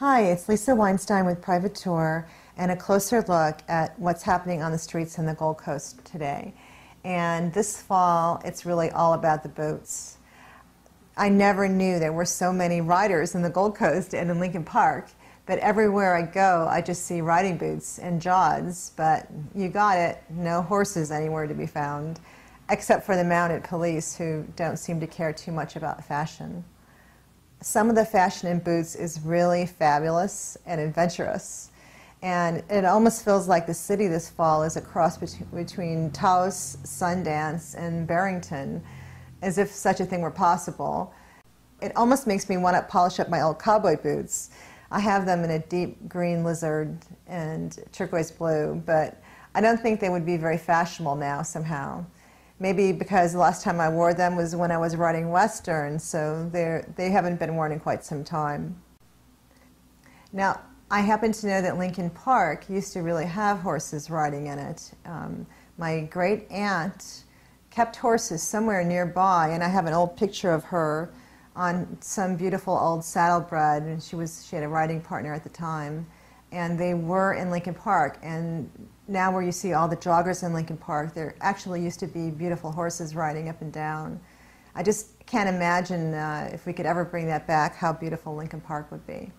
Hi, it's Lisa Weinstein with Private Tour and a closer look at what's happening on the streets in the Gold Coast today. And this fall, it's really all about the boats. I never knew there were so many riders in the Gold Coast and in Lincoln Park, but everywhere I go, I just see riding boots and jods, but you got it, no horses anywhere to be found, except for the mounted police who don't seem to care too much about fashion some of the fashion in boots is really fabulous and adventurous. And it almost feels like the city this fall is a cross between, between Taos, Sundance, and Barrington, as if such a thing were possible. It almost makes me want to polish up my old cowboy boots. I have them in a deep green lizard and turquoise blue, but I don't think they would be very fashionable now somehow maybe because the last time I wore them was when I was writing western, so they they haven't been worn in quite some time. Now, I happen to know that Lincoln Park used to really have horses riding in it. Um, my great aunt kept horses somewhere nearby, and I have an old picture of her on some beautiful old saddlebred, and she was she had a riding partner at the time and they were in Lincoln Park. And now where you see all the joggers in Lincoln Park, there actually used to be beautiful horses riding up and down. I just can't imagine uh, if we could ever bring that back, how beautiful Lincoln Park would be.